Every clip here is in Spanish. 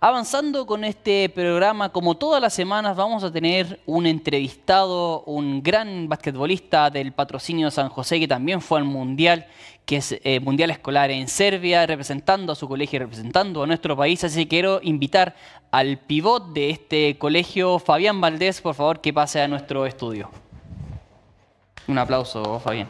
Avanzando con este programa, como todas las semanas, vamos a tener un entrevistado, un gran basquetbolista del patrocinio San José, que también fue al Mundial, que es eh, Mundial Escolar en Serbia, representando a su colegio y representando a nuestro país. Así que quiero invitar al pivot de este colegio, Fabián Valdés, por favor, que pase a nuestro estudio. Un aplauso, Fabián.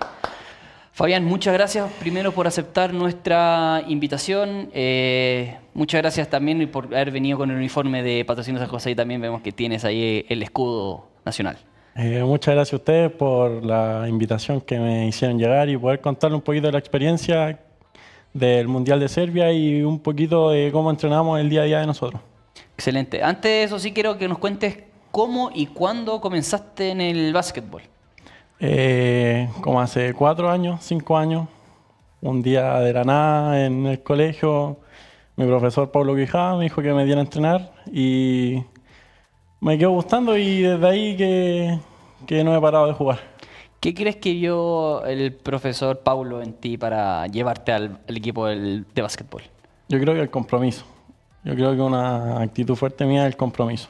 Fabián, muchas gracias primero por aceptar nuestra invitación. Eh, muchas gracias también por haber venido con el uniforme de Patrocinio San José y también vemos que tienes ahí el escudo nacional. Eh, muchas gracias a ustedes por la invitación que me hicieron llegar y poder contarle un poquito de la experiencia del Mundial de Serbia y un poquito de cómo entrenamos el día a día de nosotros. Excelente. Antes de eso sí quiero que nos cuentes cómo y cuándo comenzaste en el básquetbol. Eh, como hace cuatro años, cinco años, un día de la nada en el colegio, mi profesor Pablo Quijada me dijo que me diera a entrenar y me quedó gustando y desde ahí que, no he parado de jugar. ¿Qué crees que vio el profesor Pablo en ti para llevarte al, equipo de básquetbol? Yo creo que el compromiso. Yo creo que una actitud fuerte mía es el compromiso.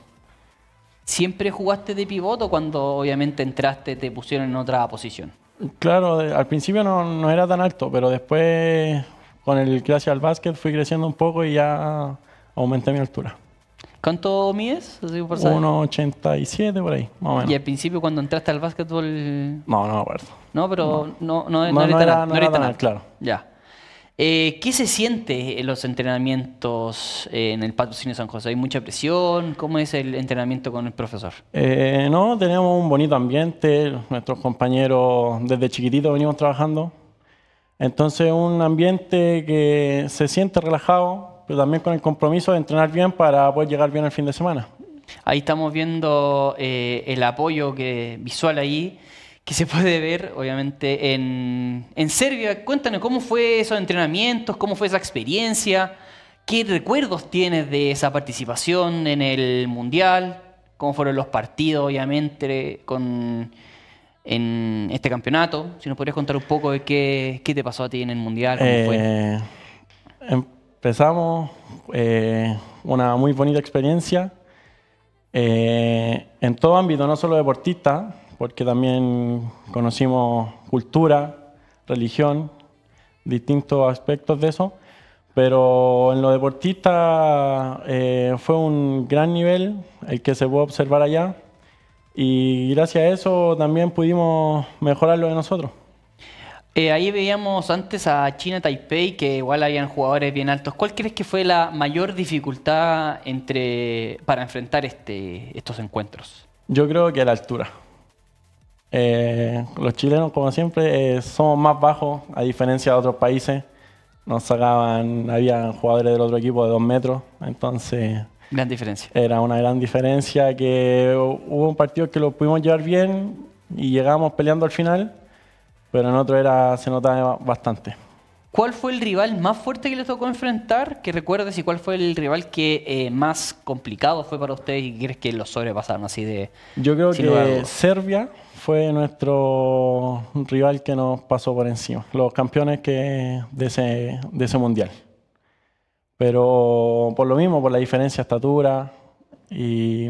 ¿Siempre jugaste de pivote cuando obviamente entraste te pusieron en otra posición? Claro, eh, al principio no, no, era tan alto, pero después con el clase al básquet fui creciendo un poco y ya aumenté mi altura. ¿Cuánto mides? 1,87 por ahí, más o menos. ¿Y al principio cuando entraste al básquetbol? No, no me acuerdo. No, pero no, no, era, era tan alto. Claro. Ya. Eh, ¿Qué se siente en los entrenamientos en el patrocinio San José? ¿Hay mucha presión? ¿Cómo es el entrenamiento con el profesor? Eh, no, tenemos un bonito ambiente. Nuestros compañeros desde chiquititos venimos trabajando. Entonces, un ambiente que se siente relajado, pero también con el compromiso de entrenar bien para poder llegar bien el fin de semana. Ahí estamos viendo eh, el apoyo que, visual ahí que se puede ver, obviamente, en, en Serbia. Cuéntanos cómo fue esos entrenamientos, cómo fue esa experiencia, qué recuerdos tienes de esa participación en el Mundial, cómo fueron los partidos, obviamente, con, en este campeonato. Si nos podrías contar un poco de qué, te pasó a ti en el Mundial, cómo fue. Eh, empezamos eh, una muy bonita experiencia eh, en todo ámbito, no solo deportista, porque también conocimos cultura, religión, distintos aspectos de eso, pero en lo deportista eh, fue un gran nivel el que se pudo observar allá y gracias a eso también pudimos mejorar lo de nosotros. Eh, ahí veíamos antes a China Taipei, que igual habían jugadores bien altos. ¿Cuál crees que fue la mayor dificultad entre, para enfrentar este, estos encuentros? Yo creo que la altura. Eh, los chilenos, como siempre, son eh, somos más bajos, a diferencia de otros países. Nos sacaban, había jugadores del otro equipo de dos metros, entonces... Gran diferencia. Era una gran diferencia que hubo un partido que lo pudimos llevar bien y llegamos peleando al final, pero en otro era se notaba bastante. ¿Cuál fue el rival más fuerte que les tocó enfrentar? Que recuerdas y cuál fue el rival que eh, más complicado fue para ustedes y crees que los sobrepasaron así de... Yo creo que Serbia fue nuestro rival que nos pasó por encima, los campeones de, ese, mundial. Pero por lo mismo, por la diferencia de estatura y,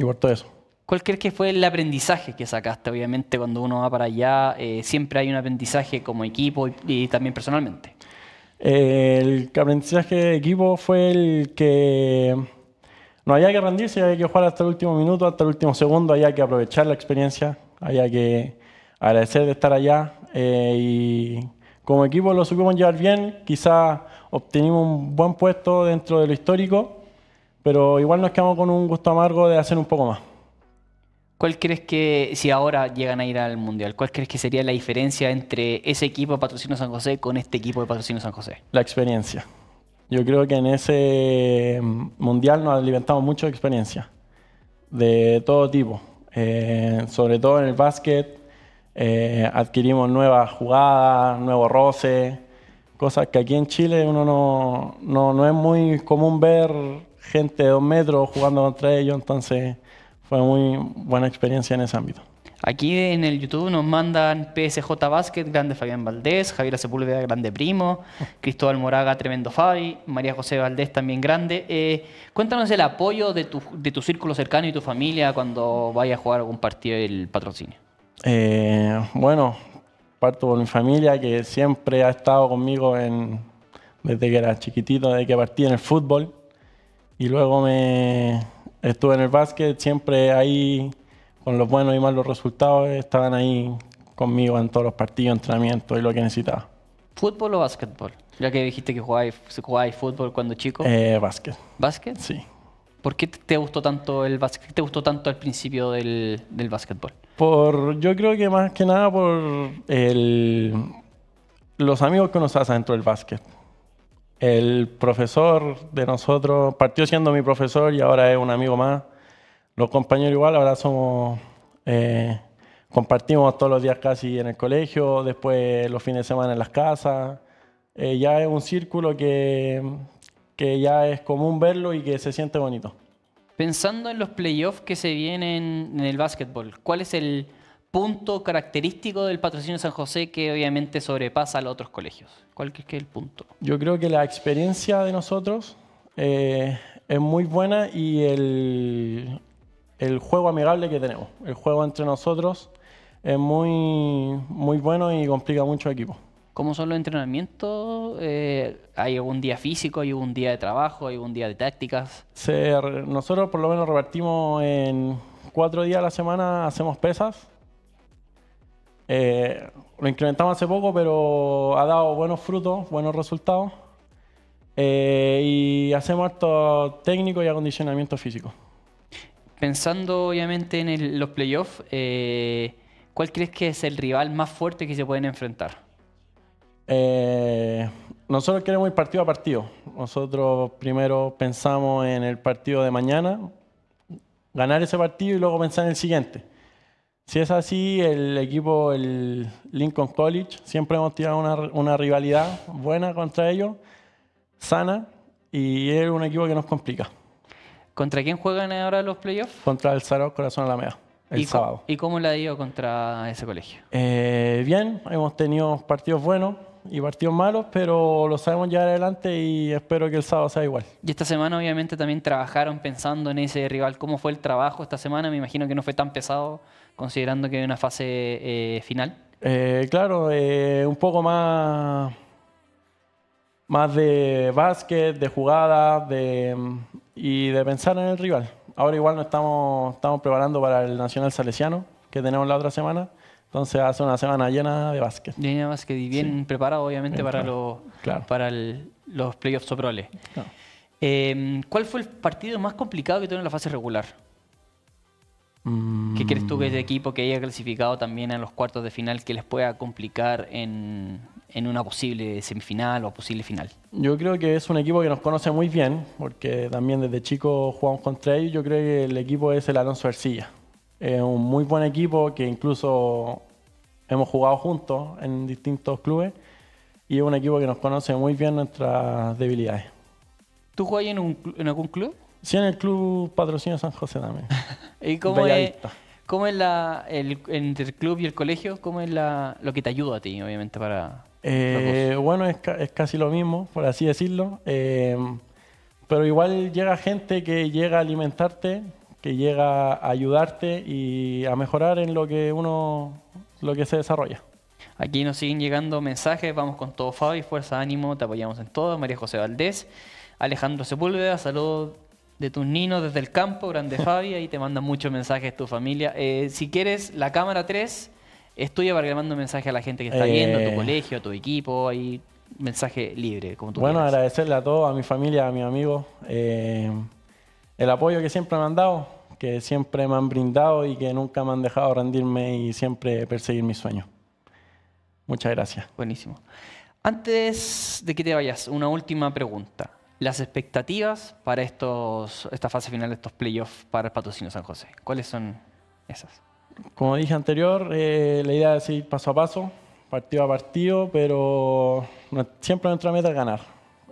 por todo eso. ¿Cuál crees que fue el aprendizaje que sacaste? Obviamente cuando uno va para allá eh, siempre hay un aprendizaje como equipo y también personalmente. Eh, el aprendizaje de equipo fue el que no había que rendirse, había que jugar hasta el último minuto, hasta el último segundo, había que aprovechar la experiencia, había que agradecer de estar allá eh, y como equipo lo supimos llevar bien, quizás obtenimos un buen puesto dentro de lo histórico, pero igual nos quedamos con un gusto amargo de hacer un poco más. ¿Cuál crees que, si ahora llegan a ir al Mundial, cuál crees que sería la diferencia entre ese equipo de Patrocinio San José con este equipo de Patrocinio San José? La experiencia. Yo creo que en ese mundial nos alimentamos mucho de experiencia, de todo tipo. Eh, sobre todo en el básquet, eh, adquirimos nuevas jugadas, nuevos roces, cosas que aquí en Chile uno no, no es muy común ver gente de dos metros jugando contra ellos, entonces fue muy buena experiencia en ese ámbito. Aquí en el YouTube nos mandan PSJ Basket, grande Fabián Valdés, Javier Sepúlveda, grande primo, Cristóbal Moraga, tremendo Fabi, María José Valdés, también grande. Eh, cuéntanos el apoyo de tu, de tu círculo cercano y tu familia cuando vayas a jugar algún partido del patrocinio. Eh, bueno, parto por mi familia que siempre ha estado conmigo desde que era chiquitito, desde que partí en el fútbol y luego estuve en el básquet, siempre ahí con los buenos y malos resultados, estaban ahí conmigo en todos los partidos, entrenamientos y lo que necesitaba. ¿Fútbol o básquetbol? Ya que dijiste que jugabas, fútbol cuando chico. Eh, básquet. ¿Básquet? Sí. ¿Por qué te gustó tanto el básquet? te gustó tanto al principio del, básquetbol? Por, yo creo que más que nada por el, los amigos que nos hacen dentro del básquet. El profesor de nosotros partió siendo mi profesor y ahora es un amigo más los compañeros igual, ahora somos, eh, compartimos todos los días casi en el colegio, después los fines de semana en las casas. Eh, ya es un círculo que, que ya es común verlo y que se siente bonito. Pensando en los playoffs que se vienen en el básquetbol, ¿cuál es el punto característico del patrocinio San José que obviamente sobrepasa a los otros colegios? ¿Cuál es que el punto? Yo creo que la experiencia de nosotros eh, es muy buena y el, el juego amigable que tenemos. El juego entre nosotros es muy, muy bueno y complica mucho el equipo. ¿Cómo son los entrenamientos? Eh, ¿Hay algún día físico, hay un día de trabajo, hay un día de tácticas? nosotros por lo menos repartimos en cuatro días a la semana, hacemos pesas. Eh, lo incrementamos hace poco, pero ha dado buenos frutos, buenos resultados. Eh, y hacemos esto técnico y acondicionamiento físico pensando obviamente en los playoffs, eh, ¿cuál crees que es el rival más fuerte que se pueden enfrentar? Eh, nosotros queremos ir partido a partido. Nosotros primero pensamos en el partido de mañana, ganar ese partido y luego pensar en el siguiente. Si es así, el equipo, el Lincoln College, siempre hemos tirado una rivalidad buena contra ellos, sana, y es un equipo que nos complica. ¿Contra quién juegan ahora los playoffs? Contra el Zaragoza Corazón Alameda, el sábado. ¿Y cómo le ha ido contra ese colegio? Eh, bien, hemos tenido partidos buenos y partidos malos, pero lo sabemos llevar adelante y espero que el sábado sea igual. Y esta semana obviamente también trabajaron pensando en ese rival. ¿Cómo fue el trabajo esta semana? Me imagino que no fue tan pesado considerando que hay una fase eh, final. Eh, claro, un poco más, más de básquet, de jugadas, de, y de pensar en el rival. Ahora igual no estamos, estamos preparando para el Nacional Salesiano, que tenemos la otra semana. Entonces hace una semana llena de básquet. Llena de básquet y bien preparado obviamente para, los, para los playoffs o em, ¿Cuál fue el partido más complicado que tuvieron en la fase regular? ¿Qué crees tú que es de mm. equipo que haya clasificado también en los cuartos de final que les pueda complicar en, en una posible semifinal o posible final? Yo creo que es un equipo que nos conoce muy bien, porque también desde chico jugamos contra ellos. Yo creo que el equipo es el Alonso Arcilla. Es un muy buen equipo que incluso hemos jugado juntos en distintos clubes y es un equipo que nos conoce muy bien nuestras debilidades. ¿Tú juegas en, en algún club? Sí, en el club Patrocinio San José también. ¿Y cómo es, cómo es la, el, entre el club y el colegio? ¿Cómo es la, lo que te ayuda a ti, obviamente, para, eh, bueno, es, casi lo mismo, por así decirlo. Eh, pero igual llega gente que llega a alimentarte, que llega a ayudarte y a mejorar en lo que uno, lo que se desarrolla. Aquí nos siguen llegando mensajes, vamos con todo Fabi, fuerza, ánimo, te apoyamos en todo. María José Valdés, Alejandro Sepúlveda, saludos de tus ninos desde el campo, grande Fabi, ahí te mandan muchos mensajes tu familia. Eh, si quieres, la cámara 3 Estoy para un mensaje a la gente que está viendo, a tu eh. colegio, a tu equipo, ahí mensaje libre, como tú Bueno, agradecerle a todos, a mi familia, a mis amigos, eh, el apoyo que siempre me han dado, que siempre me han brindado y que nunca me han dejado rendirme y siempre perseguir mis sueños. Muchas gracias. Buenísimo. Antes de que te vayas, una última pregunta. Las expectativas para estos, esta fase final de estos playoffs para el Patrocinio San José. ¿Cuáles son esas? Como dije anterior, eh, la idea es ir paso a paso, partido a partido, pero siempre nuestra meta es ganar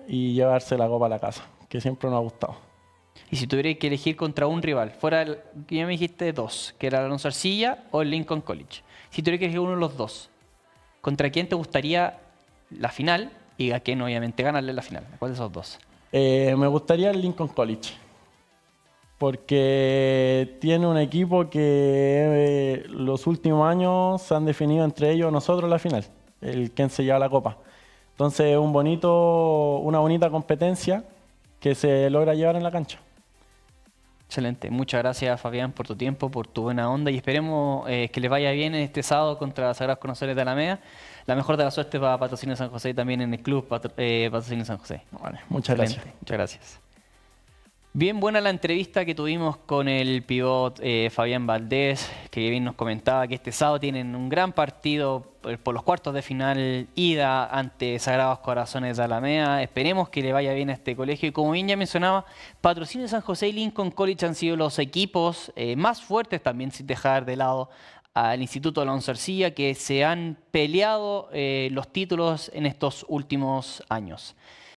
y llevarse la copa a la casa, que siempre nos ha gustado. Y si tuvieras que elegir contra un rival, fuera el, ya me dijiste dos, que era Alonso Arcilla o el Lincoln College. Si tuvieras que elegir uno de los dos, ¿contra quién te gustaría la final y a quién obviamente ganarle la final? ¿Cuál de esos dos? Eh, me gustaría el Lincoln College porque tiene un equipo que eh, los últimos años se han definido entre ellos nosotros la final, el que se lleva la copa. Entonces un bonito, una bonita competencia que se logra llevar en la cancha. Excelente, muchas gracias Fabián por tu tiempo, por tu buena onda y esperemos eh, que les vaya bien este sábado contra Sagrados Conocedores de Alameda. La mejor de la suerte para Patrocinio San José y también en el club Patro, eh, Patrocinio San José. muchas gracias. Muchas gracias. Bien buena la entrevista que tuvimos con el pivot eh, Fabián Valdés, que bien nos comentaba que este sábado tienen un gran partido eh, por, los cuartos de final, ida ante Sagrados Corazones de Alamea. Esperemos que le vaya bien a este colegio. Y como bien ya mencionaba, Patrocinio San José y Lincoln College han sido los equipos eh, más fuertes también, sin dejar de lado al Instituto Alonso Arcilla, que se han peleado los títulos en estos últimos años.